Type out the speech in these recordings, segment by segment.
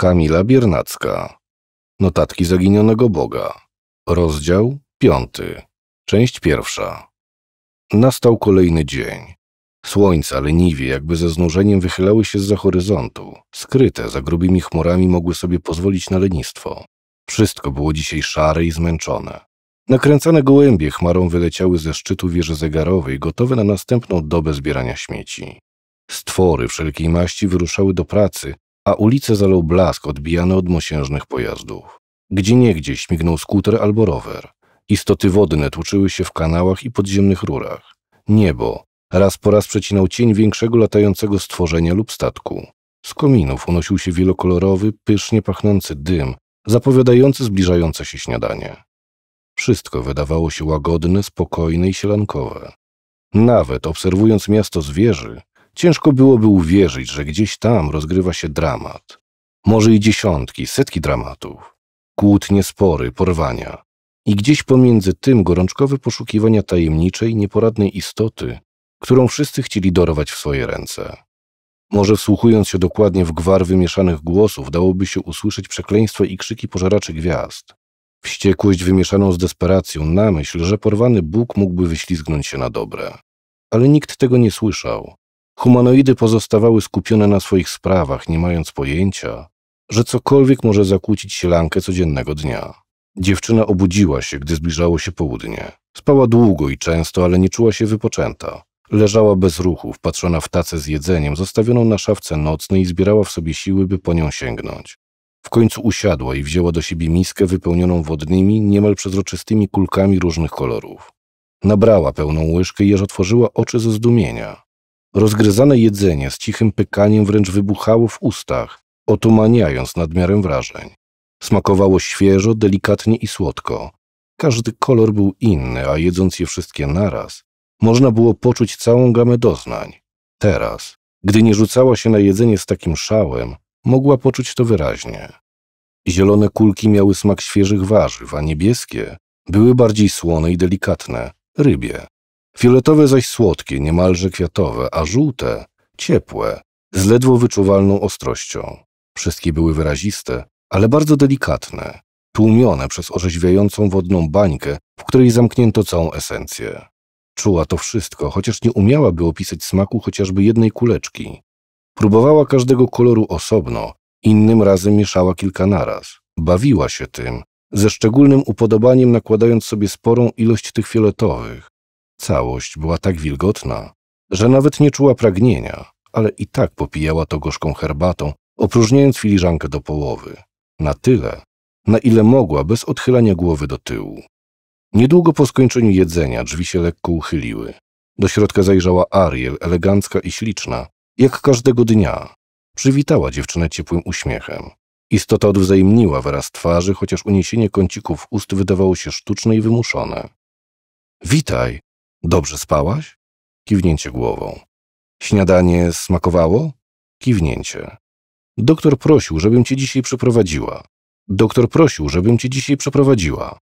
Kamila Biernacka. Notatki zaginionego Boga. Rozdział piąty. Część pierwsza. Nastał kolejny dzień. Słońce leniwie, jakby ze znużeniem wychylały się za horyzontu. Skryte za grubymi chmurami mogły sobie pozwolić na lenistwo. Wszystko było dzisiaj szare i zmęczone. Nakręcane gołębie chmarą wyleciały ze szczytu wieży zegarowej, gotowe na następną dobę zbierania śmieci. Stwory wszelkiej maści wyruszały do pracy, a ulice zalał blask odbijany od mosiężnych pojazdów. Gdzieniegdzie śmignął skuter albo rower. Istoty wodne tłoczyły się w kanałach i podziemnych rurach. Niebo raz po raz przecinał cień większego latającego stworzenia lub statku. Z kominów unosił się wielokolorowy, pysznie pachnący dym, zapowiadający zbliżające się śniadanie. Wszystko wydawało się łagodne, spokojne i sielankowe. Nawet obserwując miasto z wieży, Ciężko byłoby uwierzyć, że gdzieś tam rozgrywa się dramat. Może i dziesiątki, setki dramatów. Kłótnie, spory, porwania. I gdzieś pomiędzy tym gorączkowe poszukiwania tajemniczej, nieporadnej istoty, którą wszyscy chcieli dorować w swoje ręce. Może wsłuchując się dokładnie w gwar wymieszanych głosów, dałoby się usłyszeć przekleństwa i krzyki pożeraczy gwiazd. Wściekłość wymieszaną z desperacją na myśl, że porwany Bóg mógłby wyślizgnąć się na dobre. Ale nikt tego nie słyszał. Humanoidy pozostawały skupione na swoich sprawach, nie mając pojęcia, że cokolwiek może zakłócić ślankę codziennego dnia. Dziewczyna obudziła się, gdy zbliżało się południe. Spała długo i często, ale nie czuła się wypoczęta. Leżała bez ruchu, wpatrzona w tacę z jedzeniem, zostawioną na szafce nocnej i zbierała w sobie siły, by po nią sięgnąć. W końcu usiadła i wzięła do siebie miskę wypełnioną wodnymi, niemal przezroczystymi kulkami różnych kolorów. Nabrała pełną łyżkę i aż otworzyła oczy ze zdumienia. Rozgryzane jedzenie z cichym pykaniem wręcz wybuchało w ustach, otumaniając nadmiarem wrażeń. Smakowało świeżo, delikatnie i słodko. Każdy kolor był inny, a jedząc je wszystkie naraz, można było poczuć całą gamę doznań. Teraz, gdy nie rzucała się na jedzenie z takim szałem, mogła poczuć to wyraźnie. Zielone kulki miały smak świeżych warzyw, a niebieskie były bardziej słone i delikatne, rybie, fioletowe zaś słodkie, niemalże kwiatowe, a żółte ciepłe, z ledwo wyczuwalną ostrością. Wszystkie były wyraziste, ale bardzo delikatne, tłumione przez orzeźwiającą wodną bańkę, w której zamknięto całą esencję. Czuła to wszystko, chociaż nie umiałaby opisać smaku chociażby jednej kuleczki. Próbowała każdego koloru osobno, innym razem mieszała kilka naraz. Bawiła się tym, ze szczególnym upodobaniem nakładając sobie sporą ilość tych fioletowych, Całość była tak wilgotna, że nawet nie czuła pragnienia, ale i tak popijała to gorzką herbatą, opróżniając filiżankę do połowy. Na tyle, na ile mogła, bez odchylania głowy do tyłu. Niedługo po skończeniu jedzenia drzwi się lekko uchyliły. Do środka zajrzała Ariel, elegancka i śliczna, jak każdego dnia. Przywitała dziewczynę ciepłym uśmiechem. Istota odwzajemniła wyraz twarzy, chociaż uniesienie kącików ust wydawało się sztuczne i wymuszone. Witaj, Dobrze spałaś? Kiwnięcie głową. Śniadanie smakowało? Kiwnięcie. Doktor prosił, żebym cię dzisiaj przeprowadziła. Doktor prosił, żebym cię dzisiaj przeprowadziła.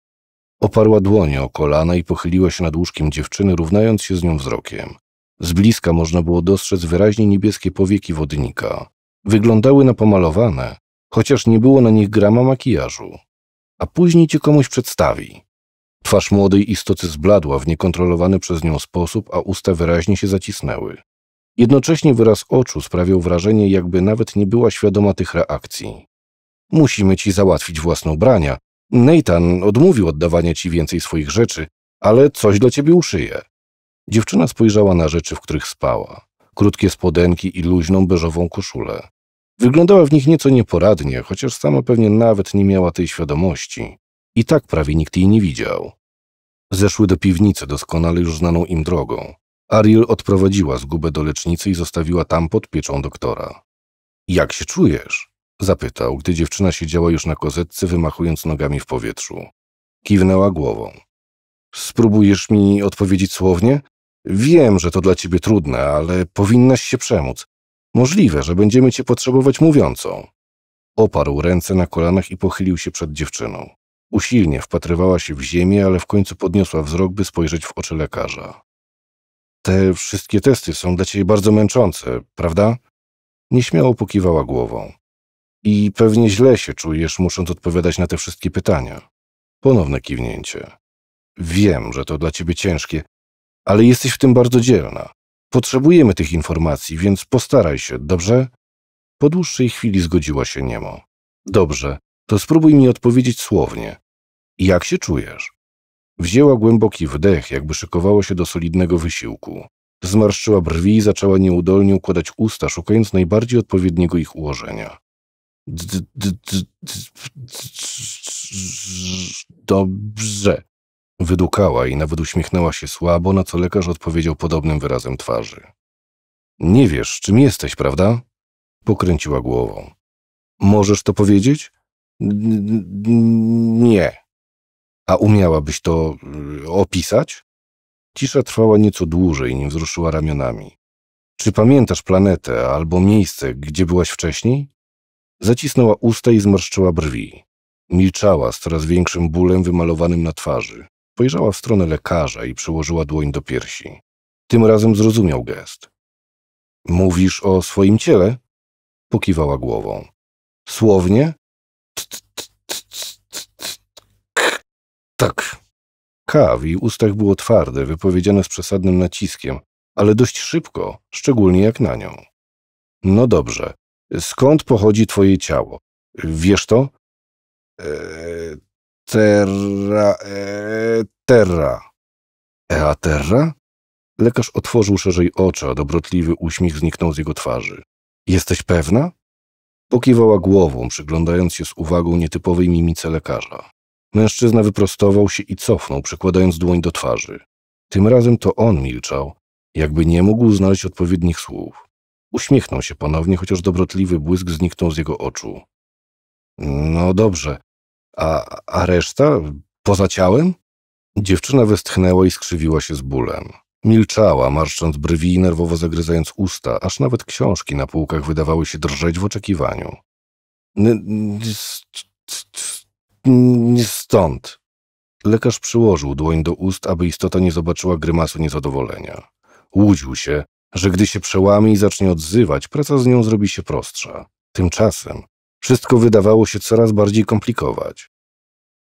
Oparła dłonie o kolana i pochyliła się nad łóżkiem dziewczyny, równając się z nią wzrokiem. Z bliska można było dostrzec wyraźnie niebieskie powieki wodnika. Wyglądały na pomalowane, chociaż nie było na nich grama makijażu. A później cię komuś przedstawi. Twarz młodej istoty zbladła w niekontrolowany przez nią sposób, a usta wyraźnie się zacisnęły. Jednocześnie wyraz oczu sprawiał wrażenie, jakby nawet nie była świadoma tych reakcji. Musimy ci załatwić własne ubrania. Nathan odmówił oddawania ci więcej swoich rzeczy, ale coś dla ciebie uszyje. Dziewczyna spojrzała na rzeczy, w których spała. Krótkie spodenki i luźną beżową koszulę. Wyglądała w nich nieco nieporadnie, chociaż sama pewnie nawet nie miała tej świadomości. I tak prawie nikt jej nie widział. Zeszły do piwnicy, doskonale już znaną im drogą. Ariel odprowadziła zgubę do lecznicy i zostawiła tam pod pieczą doktora. Jak się czujesz? Zapytał, gdy dziewczyna siedziała już na kozetce, wymachując nogami w powietrzu. Kiwnęła głową. Spróbujesz mi odpowiedzieć słownie? Wiem, że to dla ciebie trudne, ale powinnaś się przemóc. Możliwe, że będziemy cię potrzebować mówiącą. Oparł ręce na kolanach i pochylił się przed dziewczyną. Usilnie wpatrywała się w ziemię, ale w końcu podniosła wzrok, by spojrzeć w oczy lekarza. Te wszystkie testy są dla ciebie bardzo męczące, prawda? Nieśmiało pokiwała głową. I pewnie źle się czujesz, musząc odpowiadać na te wszystkie pytania. Ponowne kiwnięcie. Wiem, że to dla ciebie ciężkie, ale jesteś w tym bardzo dzielna. Potrzebujemy tych informacji, więc postaraj się, dobrze? Po dłuższej chwili zgodziła się niemo. Dobrze, to spróbuj mi odpowiedzieć słownie. Jak się czujesz? Wzięła głęboki wdech, jakby szykowało się do solidnego wysiłku. Zmarszczyła brwi i zaczęła nieudolnie układać usta, szukając najbardziej odpowiedniego ich ułożenia. Dobrze. Wydukała i nawet uśmiechnęła się słabo, na co lekarz odpowiedział podobnym wyrazem twarzy. Nie wiesz, czym jesteś, prawda? Pokręciła głową. Możesz to powiedzieć? Nie. A umiałabyś to y, opisać? Cisza trwała nieco dłużej, nim wzruszyła ramionami. Czy pamiętasz planetę albo miejsce, gdzie byłaś wcześniej? Zacisnęła usta i zmarszczyła brwi. Milczała z coraz większym bólem wymalowanym na twarzy. Spojrzała w stronę lekarza i przyłożyła dłoń do piersi. Tym razem zrozumiał gest. Mówisz o swoim ciele? Pokiwała głową. Słownie? Tak. K w jej ustach było twarde, wypowiedziane z przesadnym naciskiem, ale dość szybko, szczególnie jak na nią. No dobrze. Skąd pochodzi twoje ciało? Wiesz to? Eee, terra. E, terra. Ea terra? Lekarz otworzył szerzej oczy, a dobrotliwy uśmiech zniknął z jego twarzy. Jesteś pewna? Pokiwała głową, przyglądając się z uwagą nietypowej mimice lekarza. Mężczyzna wyprostował się i cofnął, przykładając dłoń do twarzy. Tym razem to on milczał, jakby nie mógł znaleźć odpowiednich słów. Uśmiechnął się ponownie, chociaż dobrotliwy błysk zniknął z jego oczu. No dobrze. A, a reszta? Poza ciałem? Dziewczyna westchnęła i skrzywiła się z bólem. Milczała, marszcząc brwi i nerwowo zagryzając usta, aż nawet książki na półkach wydawały się drżeć w oczekiwaniu. Nie stąd. Lekarz przyłożył dłoń do ust, aby istota nie zobaczyła grymasu niezadowolenia. Łudził się, że gdy się przełami i zacznie odzywać, praca z nią zrobi się prostsza. Tymczasem wszystko wydawało się coraz bardziej komplikować.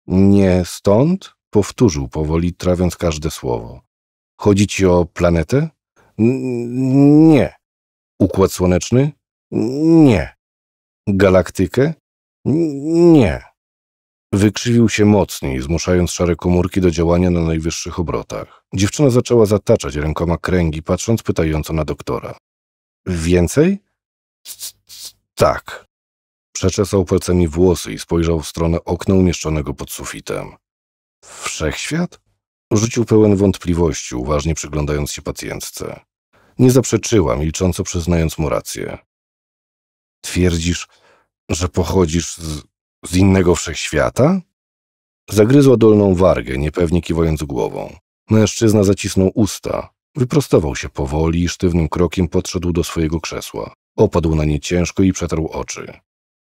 Nie stąd? Powtórzył powoli, trawiąc każde słowo. Chodzi ci o planetę? N nie. Układ słoneczny? Nie. Galaktykę? N nie. Wykrzywił się mocniej, zmuszając szare komórki do działania na najwyższych obrotach. Dziewczyna zaczęła zataczać rękoma kręgi, patrząc pytająco na doktora. Więcej? C tak. Przeczesał palcami włosy i spojrzał w stronę okna umieszczonego pod sufitem. Wszechświat? Rzucił pełen wątpliwości, uważnie przyglądając się pacjentce. Nie zaprzeczyła, milcząco przyznając mu rację. Twierdzisz, że pochodzisz z, z innego wszechświata? Zagryzła dolną wargę, niepewnie kiwając głową. Mężczyzna zacisnął usta, wyprostował się powoli i sztywnym krokiem podszedł do swojego krzesła. Opadł na nie ciężko i przetarł oczy.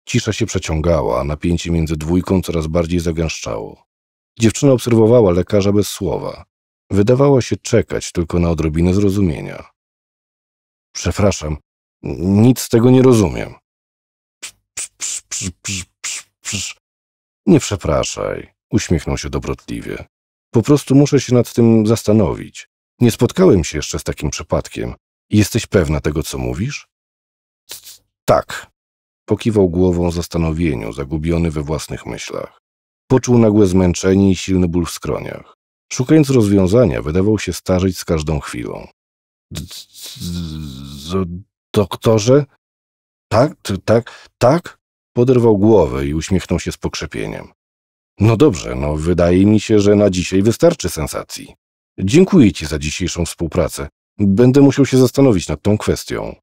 Cisza się przeciągała, a napięcie między dwójką coraz bardziej zagęszczało. Dziewczyna obserwowała lekarza bez słowa. Wydawała się czekać tylko na odrobinę zrozumienia. Przepraszam, nic z tego nie rozumiem. Psz, psz, psz, nie przepraszaj, uśmiechnął się dobrotliwie. Po prostu muszę się nad tym zastanowić. Nie spotkałem się jeszcze z takim przypadkiem. Jesteś pewna tego, co mówisz? Tak. Pokiwał głową w zastanowieniu, zagubiony we własnych myślach. Poczuł nagłe zmęczenie i silny ból w skroniach. Szukając rozwiązania, wydawał się starzyć z każdą chwilą. Doktorze? Tak, tak, tak? Poderwał głowę i uśmiechnął się z pokrzepieniem. No dobrze, no wydaje mi się, że na dzisiaj wystarczy sensacji. Dziękuję ci za dzisiejszą współpracę. Będę musiał się zastanowić nad tą kwestią.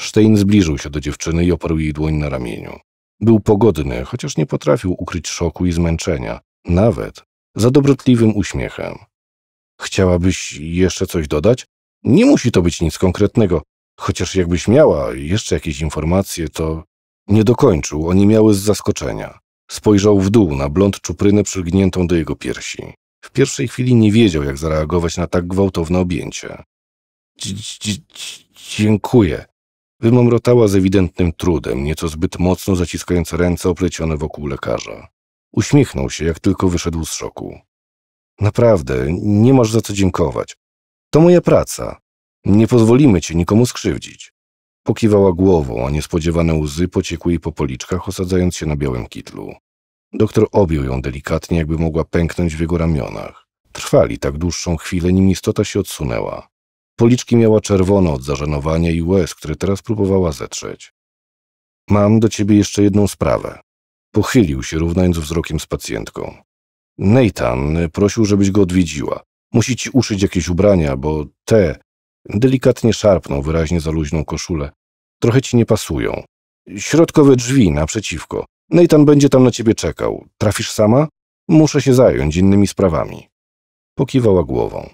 Stein zbliżył się do dziewczyny i oparł jej dłoń na ramieniu. Był pogodny, chociaż nie potrafił ukryć szoku i zmęczenia, nawet za dobrotliwym uśmiechem. Chciałabyś jeszcze coś dodać? Nie musi to być nic konkretnego, chociaż jakbyś miała jeszcze jakieś informacje, to. Nie dokończył, oni miały z zaskoczenia. Spojrzał w dół na blond czuprynę przygniętą do jego piersi. W pierwszej chwili nie wiedział, jak zareagować na tak gwałtowne objęcie. Dziękuję, wymomrotała z ewidentnym trudem, nieco zbyt mocno zaciskając ręce oplecione wokół lekarza. Uśmiechnął się, jak tylko wyszedł z szoku. Naprawdę, nie masz za co dziękować. To moja praca. Nie pozwolimy ci nikomu skrzywdzić. Pokiwała głową, a niespodziewane łzy pociekły jej po policzkach, osadzając się na białym kitlu. Doktor objął ją delikatnie, jakby mogła pęknąć w jego ramionach. Trwali tak dłuższą chwilę, nim istota się odsunęła. Policzki miała czerwone od zażenowania i łez, które teraz próbowała zetrzeć. Mam do ciebie jeszcze jedną sprawę. Pochylił się, równając wzrokiem z pacjentką. Nathan prosił, żebyś go odwiedziła. Musi ci uszyć jakieś ubrania, bo te delikatnie szarpną wyraźnie za luźną koszulę. Trochę ci nie pasują. Środkowe drzwi naprzeciwko. Nathan będzie tam na ciebie czekał. Trafisz sama? Muszę się zająć innymi sprawami. Pokiwała głową.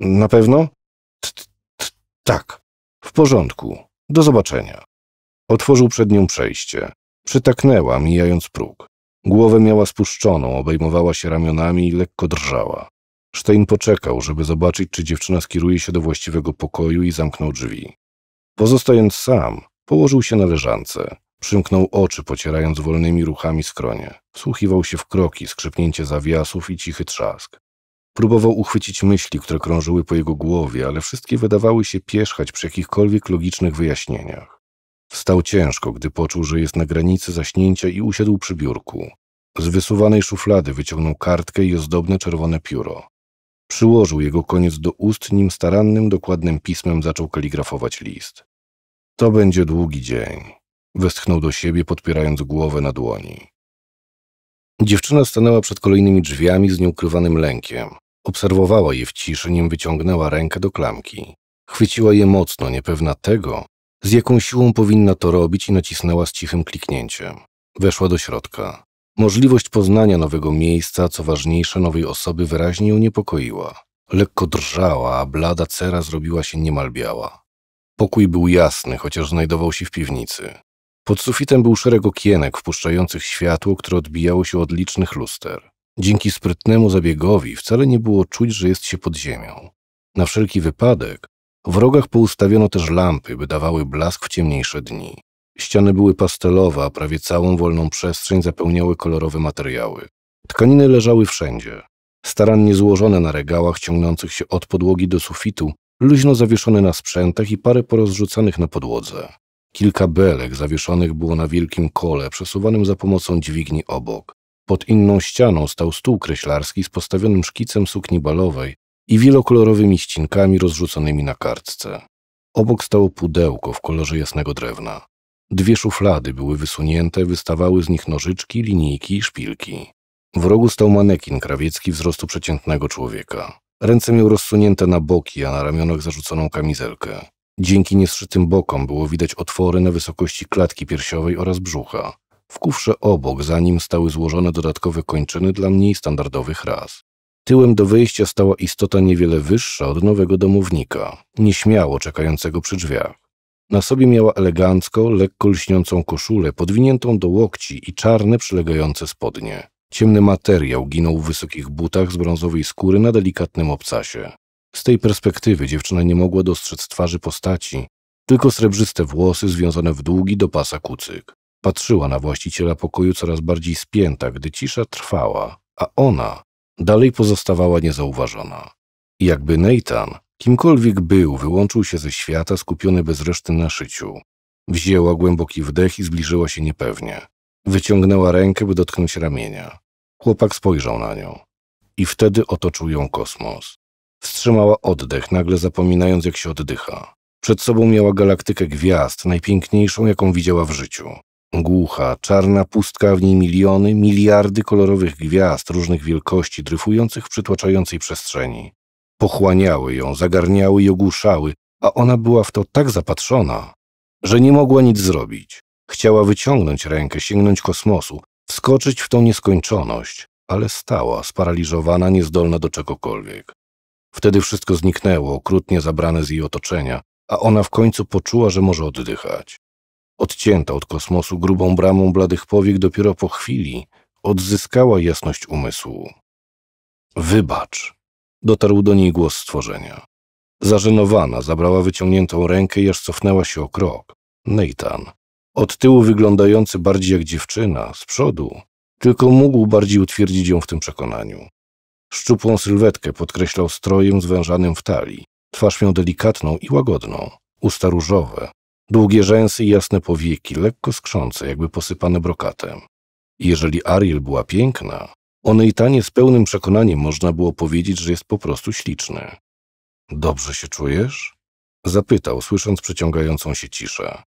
Na pewno? Tak. W porządku. Do zobaczenia. Otworzył przed nią przejście. Przytaknęła, mijając próg. Głowę miała spuszczoną, obejmowała się ramionami i lekko drżała. Sztein poczekał, żeby zobaczyć, czy dziewczyna skieruje się do właściwego pokoju i zamknął drzwi. Pozostając sam, położył się na leżance. Przymknął oczy, pocierając wolnymi ruchami skronie. Wsłuchiwał się w kroki, skrzypnięcie zawiasów i cichy trzask. Próbował uchwycić myśli, które krążyły po jego głowie, ale wszystkie wydawały się pierzchać przy jakichkolwiek logicznych wyjaśnieniach. Wstał ciężko, gdy poczuł, że jest na granicy zaśnięcia i usiadł przy biurku. Z wysuwanej szuflady wyciągnął kartkę i ozdobne czerwone pióro. Przyłożył jego koniec do ust, nim starannym, dokładnym pismem zaczął kaligrafować list. To będzie długi dzień, westchnął do siebie, podpierając głowę na dłoni. Dziewczyna stanęła przed kolejnymi drzwiami z nieukrywanym lękiem. Obserwowała je w ciszy, nim wyciągnęła rękę do klamki. Chwyciła je mocno, niepewna tego, z jaką siłą powinna to robić i nacisnęła z cichym kliknięciem. Weszła do środka. Możliwość poznania nowego miejsca, co ważniejsze, nowej osoby wyraźnie ją niepokoiła. Lekko drżała, a blada cera zrobiła się niemal biała. Pokój był jasny, chociaż znajdował się w piwnicy. Pod sufitem był szereg okienek wpuszczających światło, które odbijało się od licznych luster. Dzięki sprytnemu zabiegowi wcale nie było czuć, że jest się pod ziemią. Na wszelki wypadek w rogach poustawiono też lampy, by dawały blask w ciemniejsze dni. Ściany były pastelowe, a prawie całą wolną przestrzeń zapełniały kolorowe materiały. Tkaniny leżały wszędzie. Starannie złożone na regałach ciągnących się od podłogi do sufitu, luźno zawieszone na sprzętach i parę porozrzucanych na podłodze. Kilka belek zawieszonych było na wielkim kole, przesuwanym za pomocą dźwigni obok. Pod inną ścianą stał stół kreślarski z postawionym szkicem sukni balowej i wielokolorowymi ścinkami rozrzuconymi na kartce. Obok stało pudełko w kolorze jasnego drewna. Dwie szuflady były wysunięte, wystawały z nich nożyczki, linijki i szpilki. W rogu stał manekin krawiecki wzrostu przeciętnego człowieka. Ręce miał rozsunięte na boki, a na ramionach zarzuconą kamizelkę. Dzięki niestrzytym bokom było widać otwory na wysokości klatki piersiowej oraz brzucha. W kufrze obok, za nim stały złożone dodatkowe kończyny dla mniej standardowych raz. Tyłem do wyjścia stała istota niewiele wyższa od nowego domownika, nieśmiało czekającego przy drzwiach. Na sobie miała elegancko, lekko lśniącą koszulę, podwiniętą do łokci i czarne przylegające spodnie. Ciemny materiał ginął w wysokich butach z brązowej skóry na delikatnym obcasie. Z tej perspektywy dziewczyna nie mogła dostrzec twarzy postaci, tylko srebrzyste włosy związane w długi do pasa kucyk. Patrzyła na właściciela pokoju coraz bardziej spięta, gdy cisza trwała, a ona dalej pozostawała niezauważona. I jakby Nathan, kimkolwiek był, wyłączył się ze świata skupiony bez reszty na szyciu. Wzięła głęboki wdech i zbliżyła się niepewnie. Wyciągnęła rękę, by dotknąć ramienia. Chłopak spojrzał na nią. I wtedy otoczył ją kosmos. Wstrzymała oddech, nagle zapominając, jak się oddycha. Przed sobą miała galaktykę gwiazd, najpiękniejszą, jaką widziała w życiu. Głucha, czarna pustka, w niej miliony, miliardy kolorowych gwiazd różnych wielkości dryfujących w przytłaczającej przestrzeni. Pochłaniały ją, zagarniały i ogłuszały, a ona była w to tak zapatrzona, że nie mogła nic zrobić. Chciała wyciągnąć rękę, sięgnąć kosmosu, wskoczyć w tą nieskończoność, ale stała, sparaliżowana, niezdolna do czegokolwiek. Wtedy wszystko zniknęło, okrutnie zabrane z jej otoczenia, a ona w końcu poczuła, że może oddychać odcięta od kosmosu grubą bramą bladych powiek dopiero po chwili, odzyskała jasność umysłu. Wybacz, dotarł do niej głos stworzenia. Zażenowana zabrała wyciągniętą rękę i aż cofnęła się o krok. Nathan, od tyłu wyglądający bardziej jak dziewczyna, z przodu, tylko mógł bardziej utwierdzić ją w tym przekonaniu. Szczupłą sylwetkę podkreślał strojem zwężanym w talii. Twarz miał delikatną i łagodną, usta różowe, Długie rzęsy i jasne powieki, lekko skrzące, jakby posypane brokatem. I jeżeli Ariel była piękna, i tanie z pełnym przekonaniem można było powiedzieć, że jest po prostu śliczny. Dobrze się czujesz? Zapytał, słysząc przeciągającą się ciszę.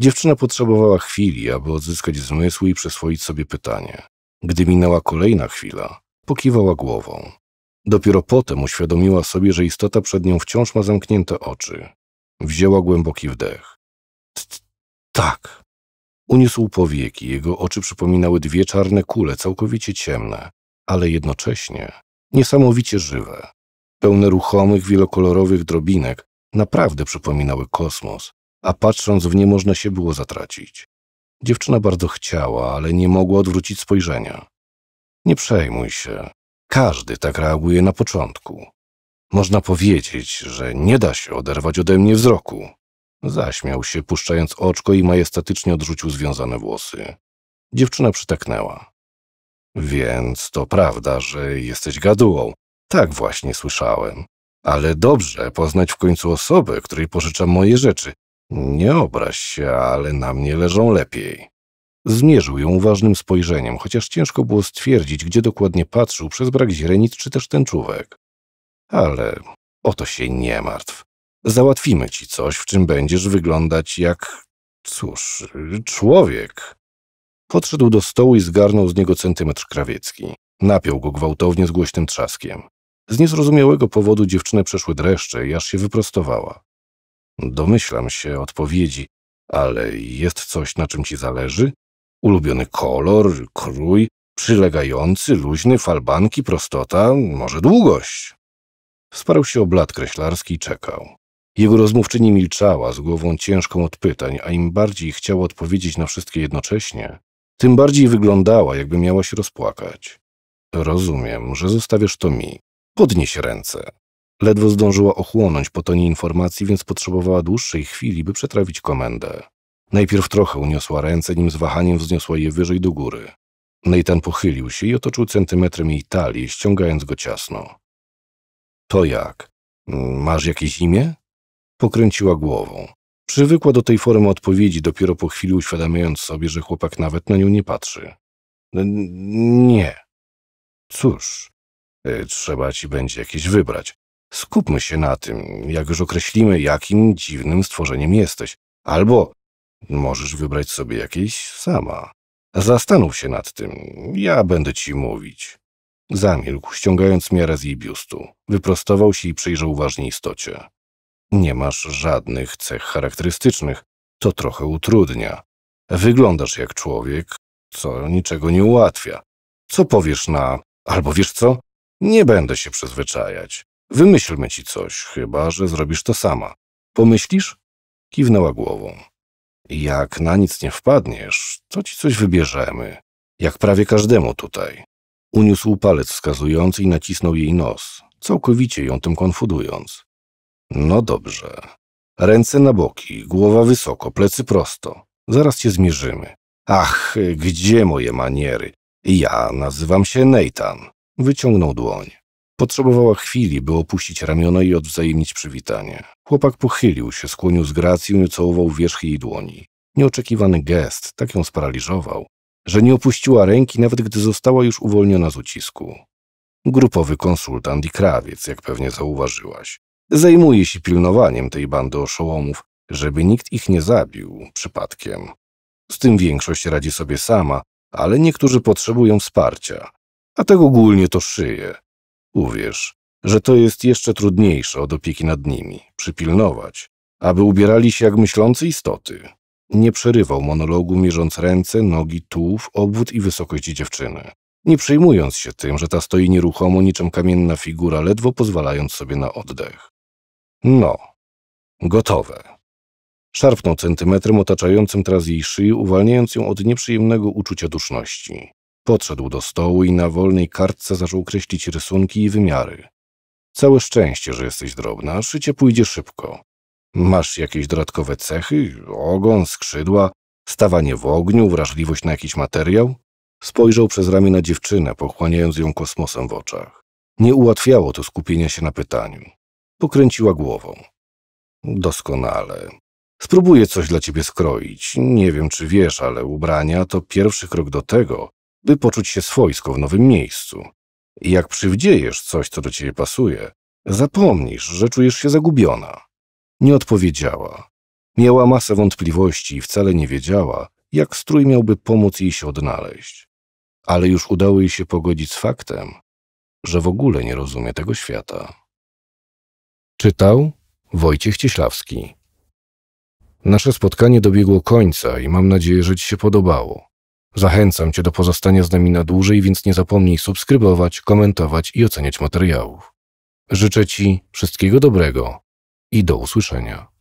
Dziewczyna potrzebowała chwili, aby odzyskać zmysły i przyswoić sobie pytanie. Gdy minęła kolejna chwila, pokiwała głową. Dopiero potem uświadomiła sobie, że istota przed nią wciąż ma zamknięte oczy. Wzięła głęboki wdech. Tak. Uniósł powieki, jego oczy przypominały dwie czarne kule, całkowicie ciemne, ale jednocześnie niesamowicie żywe. Pełne ruchomych, wielokolorowych drobinek, naprawdę przypominały kosmos, a patrząc w nie można się było zatracić. Dziewczyna bardzo chciała, ale nie mogła odwrócić spojrzenia. Nie przejmuj się. Każdy tak reaguje na początku. Można powiedzieć, że nie da się oderwać ode mnie wzroku. Zaśmiał się, puszczając oczko i majestatycznie odrzucił związane włosy. Dziewczyna przytaknęła. Więc to prawda, że jesteś gadułą. Tak właśnie słyszałem. Ale dobrze poznać w końcu osobę, której pożyczam moje rzeczy. Nie obraź się, ale na mnie leżą lepiej. Zmierzył ją uważnym spojrzeniem, chociaż ciężko było stwierdzić, gdzie dokładnie patrzył przez brak źrenic czy też tęczówek. Ale o to się nie martw. Załatwimy ci coś, w czym będziesz wyglądać jak, cóż, człowiek. Podszedł do stołu i zgarnął z niego centymetr krawiecki. Napiął go gwałtownie z głośnym trzaskiem. Z niezrozumiałego powodu dziewczynę przeszły dreszcze i aż się wyprostowała. Domyślam się odpowiedzi, ale jest coś, na czym ci zależy? Ulubiony kolor, krój, przylegający, luźny, falbanki, prostota, może długość. Wsparł się o blat kreślarski i czekał. Jego rozmówczyni milczała, z głową ciężką od pytań, a im bardziej chciała odpowiedzieć na wszystkie jednocześnie, tym bardziej wyglądała, jakby miała się rozpłakać. Rozumiem, że zostawiasz to mi. Podnieś ręce. Ledwo zdążyła ochłonąć po tonie informacji, więc potrzebowała dłuższej chwili, by przetrawić komendę. Najpierw trochę uniosła ręce, nim z wahaniem wzniosła je wyżej do góry. Nathan pochylił się i otoczył centymetrem jej talii, ściągając go ciasno. To jak? Masz jakieś imię? Pokręciła głową. Przywykła do tej formy odpowiedzi, dopiero po chwili uświadamiając sobie, że chłopak nawet na nią nie patrzy. Nie. Cóż, y, trzeba ci będzie jakieś wybrać. Skupmy się na tym, jak już określimy, jakim dziwnym stworzeniem jesteś. Albo możesz wybrać sobie jakieś sama. Zastanów się nad tym, ja będę ci mówić. Zamilkł, ściągając miarę z jej biustu. Wyprostował się i przyjrzał uważnie istocie. Nie masz żadnych cech charakterystycznych, to trochę utrudnia. Wyglądasz jak człowiek, co niczego nie ułatwia. Co powiesz na albo wiesz co? Nie będę się przyzwyczajać. Wymyślmy ci coś, chyba że zrobisz to sama. Pomyślisz? Kiwnęła głową. Jak na nic nie wpadniesz, to ci coś wybierzemy. Jak prawie każdemu tutaj. Uniósł palec wskazujący i nacisnął jej nos, całkowicie ją tym konfudując. No dobrze. Ręce na boki, głowa wysoko, plecy prosto. Zaraz cię zmierzymy. Ach, gdzie moje maniery? Ja nazywam się Nathan. Wyciągnął dłoń. Potrzebowała chwili, by opuścić ramiona i odwzajemnić przywitanie. Chłopak pochylił się, skłonił z gracją i całował wierzch jej dłoni. Nieoczekiwany gest tak ją sparaliżował, że nie opuściła ręki, nawet gdy została już uwolniona z ucisku. Grupowy konsultant i krawiec, jak pewnie zauważyłaś. Zajmuje się pilnowaniem tej bandy oszołomów, żeby nikt ich nie zabił przypadkiem. Z tym większość radzi sobie sama, ale niektórzy potrzebują wsparcia, a tak ogólnie to szyje. Uwierz, że to jest jeszcze trudniejsze od opieki nad nimi, przypilnować, aby ubierali się jak myślące istoty. Nie przerywał monologu, mierząc ręce, nogi, tułów, obwód i wysokość dziewczyny, nie przejmując się tym, że ta stoi nieruchomo niczym kamienna figura, ledwo pozwalając sobie na oddech. No, gotowe. Szarpnął centymetrem otaczającym teraz jej szyję, uwalniając ją od nieprzyjemnego uczucia duszności. Podszedł do stołu i na wolnej kartce zaczął kreślić rysunki i wymiary. Całe szczęście, że jesteś drobna, szycie pójdzie szybko. Masz jakieś dodatkowe cechy? Ogon, skrzydła, stawanie w ogniu, wrażliwość na jakiś materiał? Spojrzał przez ramię na dziewczynę, pochłaniając ją kosmosem w oczach. Nie ułatwiało to skupienia się na pytaniu. Pokręciła głową. Doskonale. Spróbuję coś dla ciebie skroić. Nie wiem, czy wiesz, ale ubrania to pierwszy krok do tego, by poczuć się swojsko w nowym miejscu. jak przywdziejesz coś, co do ciebie pasuje, zapomnisz, że czujesz się zagubiona. Nie odpowiedziała. Miała masę wątpliwości i wcale nie wiedziała, jak strój miałby pomóc jej się odnaleźć. Ale już udało jej się pogodzić z faktem, że w ogóle nie rozumie tego świata. Czytał Wojciech Cieślawski. Nasze spotkanie dobiegło końca i mam nadzieję, że Ci się podobało. Zachęcam Cię do pozostania z nami na dłużej, więc nie zapomnij subskrybować, komentować i oceniać materiałów. Życzę Ci wszystkiego dobrego i do usłyszenia.